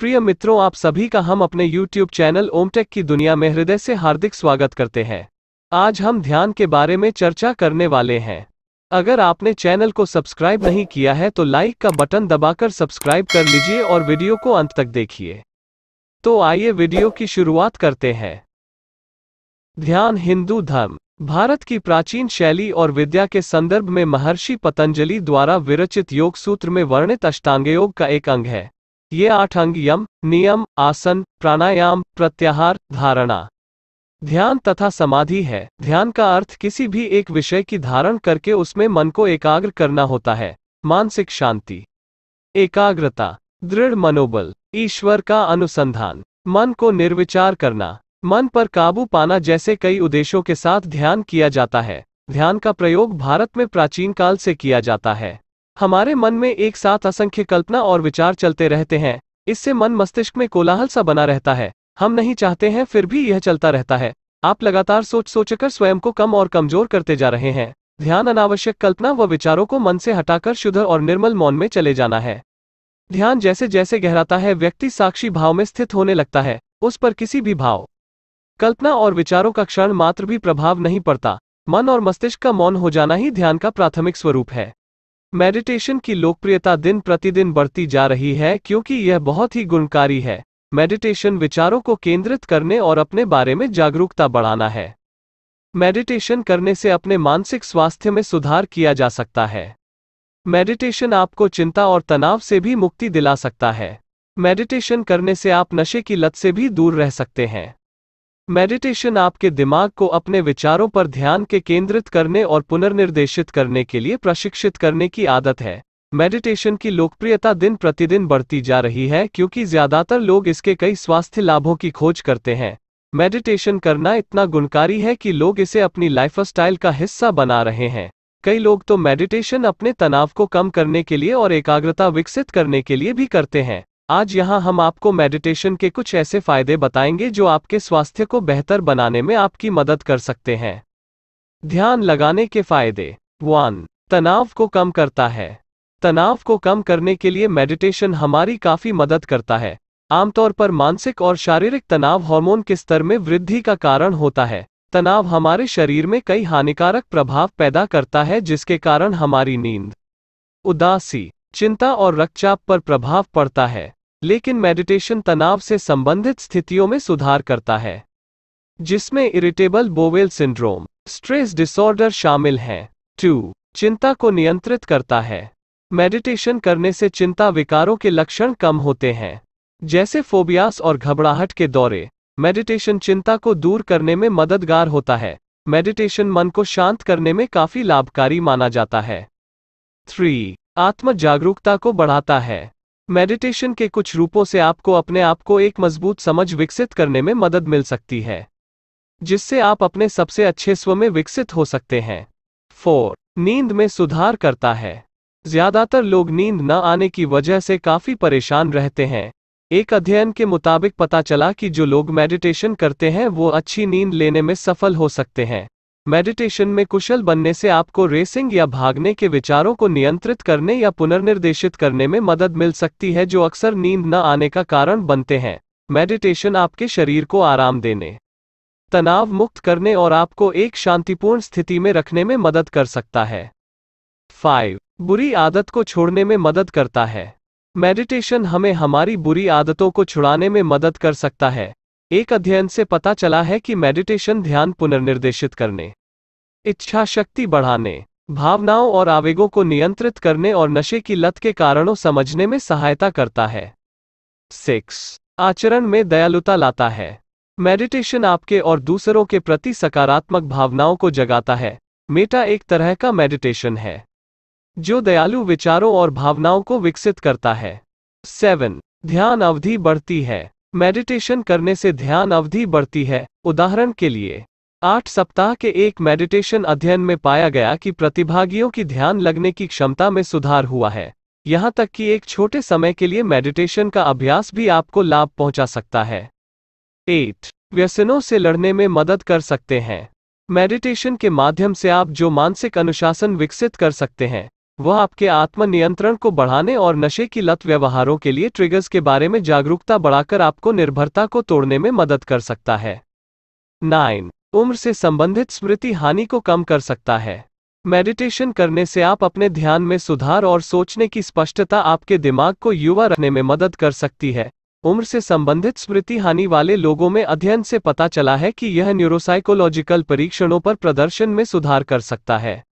प्रिय मित्रों आप सभी का हम अपने YouTube चैनल ओमटेक की दुनिया में हृदय से हार्दिक स्वागत करते हैं आज हम ध्यान के बारे में चर्चा करने वाले हैं अगर आपने चैनल को सब्सक्राइब नहीं किया है तो लाइक का बटन दबाकर सब्सक्राइब कर लीजिए और वीडियो को अंत तक देखिए तो आइए वीडियो की शुरुआत करते हैं ध्यान हिंदू धर्म भारत की प्राचीन शैली और विद्या के संदर्भ में महर्षि पतंजलि द्वारा विरचित योग सूत्र में वर्णित अष्टांग योग का एक अंग है ये आठ अंग यम नियम आसन प्राणायाम प्रत्याहार धारणा ध्यान तथा समाधि है ध्यान का अर्थ किसी भी एक विषय की धारण करके उसमें मन को एकाग्र करना होता है मानसिक शांति एकाग्रता दृढ़ मनोबल ईश्वर का अनुसंधान मन को निर्विचार करना मन पर काबू पाना जैसे कई उद्देश्यों के साथ ध्यान किया जाता है ध्यान का प्रयोग भारत में प्राचीन काल से किया जाता है हमारे मन में एक साथ असंख्य कल्पना और विचार चलते रहते हैं इससे मन मस्तिष्क में कोलाहल सा बना रहता है हम नहीं चाहते हैं फिर भी यह चलता रहता है आप लगातार सोच सोचकर स्वयं को कम और कमजोर करते जा रहे हैं ध्यान अनावश्यक कल्पना व विचारों को मन से हटाकर शुद्ध और निर्मल मौन में चले जाना है ध्यान जैसे जैसे गहराता है व्यक्ति साक्षी भाव में स्थित होने लगता है उस पर किसी भी भाव कल्पना और विचारों का क्षण मात्र भी प्रभाव नहीं पड़ता मन और मस्तिष्क का मौन हो जाना ही ध्यान का प्राथमिक स्वरूप है मेडिटेशन की लोकप्रियता दिन प्रतिदिन बढ़ती जा रही है क्योंकि यह बहुत ही गुणकारी है मेडिटेशन विचारों को केंद्रित करने और अपने बारे में जागरूकता बढ़ाना है मेडिटेशन करने से अपने मानसिक स्वास्थ्य में सुधार किया जा सकता है मेडिटेशन आपको चिंता और तनाव से भी मुक्ति दिला सकता है मेडिटेशन करने से आप नशे की लत से भी दूर रह सकते हैं मेडिटेशन आपके दिमाग को अपने विचारों पर ध्यान के केंद्रित करने और पुनर्निर्देशित करने के लिए प्रशिक्षित करने की आदत है मेडिटेशन की लोकप्रियता दिन प्रतिदिन बढ़ती जा रही है क्योंकि ज्यादातर लोग इसके कई स्वास्थ्य लाभों की खोज करते हैं मेडिटेशन करना इतना गुणकारी है कि लोग इसे अपनी लाइफस्टाइल का हिस्सा बना रहे हैं कई लोग तो मेडिटेशन अपने तनाव को कम करने के लिए और एकाग्रता विकसित करने के लिए भी करते हैं आज यहाँ हम आपको मेडिटेशन के कुछ ऐसे फायदे बताएंगे जो आपके स्वास्थ्य को बेहतर बनाने में आपकी मदद कर सकते हैं ध्यान लगाने के फायदे वन तनाव को कम करता है तनाव को कम करने के लिए मेडिटेशन हमारी काफी मदद करता है आमतौर पर मानसिक और शारीरिक तनाव हार्मोन के स्तर में वृद्धि का कारण होता है तनाव हमारे शरीर में कई हानिकारक प्रभाव पैदा करता है जिसके कारण हमारी नींद उदासी चिंता और रक्तचाप पर प्रभाव पड़ता है लेकिन मेडिटेशन तनाव से संबंधित स्थितियों में सुधार करता है जिसमें irritable bowel syndrome stress disorder शामिल हैं टू चिंता को नियंत्रित करता है मेडिटेशन करने से चिंता विकारों के लक्षण कम होते हैं जैसे फोबियास और घबराहट के दौरे मेडिटेशन चिंता को दूर करने में मददगार होता है मेडिटेशन मन को शांत करने में काफी लाभकारी माना जाता है थ्री आत्म जागरूकता को बढ़ाता है मेडिटेशन के कुछ रूपों से आपको अपने आप को एक मजबूत समझ विकसित करने में मदद मिल सकती है जिससे आप अपने सबसे अच्छे स्व में विकसित हो सकते हैं फोर नींद में सुधार करता है ज्यादातर लोग नींद न आने की वजह से काफी परेशान रहते हैं एक अध्ययन के मुताबिक पता चला कि जो लोग मेडिटेशन करते हैं वो अच्छी नींद लेने में सफल हो सकते हैं मेडिटेशन में कुशल बनने से आपको रेसिंग या भागने के विचारों को नियंत्रित करने या पुनर्निर्देशित करने में मदद मिल सकती है जो अक्सर नींद न आने का कारण बनते हैं मेडिटेशन आपके शरीर को आराम देने तनाव मुक्त करने और आपको एक शांतिपूर्ण स्थिति में रखने में मदद कर सकता है फाइव बुरी आदत को छोड़ने में मदद करता है मेडिटेशन हमें हमारी बुरी आदतों को छुड़ाने में मदद कर सकता है एक अध्ययन से पता चला है कि मेडिटेशन ध्यान पुनर्निर्देशित करने इच्छा शक्ति बढ़ाने भावनाओं और आवेगों को नियंत्रित करने और नशे की लत के कारणों समझने में सहायता करता है सिक्स आचरण में दयालुता लाता है मेडिटेशन आपके और दूसरों के प्रति सकारात्मक भावनाओं को जगाता है मेटा एक तरह का मेडिटेशन है जो दयालु विचारों और भावनाओं को विकसित करता है सेवन ध्यान अवधि बढ़ती है मेडिटेशन करने से ध्यान अवधि बढ़ती है उदाहरण के लिए आठ सप्ताह के एक मेडिटेशन अध्ययन में पाया गया कि प्रतिभागियों की ध्यान लगने की क्षमता में सुधार हुआ है यहाँ तक कि एक छोटे समय के लिए मेडिटेशन का अभ्यास भी आपको लाभ पहुंचा सकता है एट व्यसनों से लड़ने में मदद कर सकते हैं मेडिटेशन के माध्यम से आप जो मानसिक अनुशासन विकसित कर सकते हैं वह आपके आत्म नियंत्रण को बढ़ाने और नशे की लत व्यवहारों के लिए ट्रिगर्स के बारे में जागरूकता बढ़ाकर आपको निर्भरता को तोड़ने में मदद कर सकता है नाइन उम्र से संबंधित स्मृति हानि को कम कर सकता है मेडिटेशन करने से आप अपने ध्यान में सुधार और सोचने की स्पष्टता आपके दिमाग को युवा रखने में मदद कर सकती है उम्र से संबंधित स्मृति हानि वाले लोगों में अध्ययन से पता चला है कि यह न्यूरोसाइकोलॉजिकल परीक्षणों पर प्रदर्शन में सुधार कर सकता है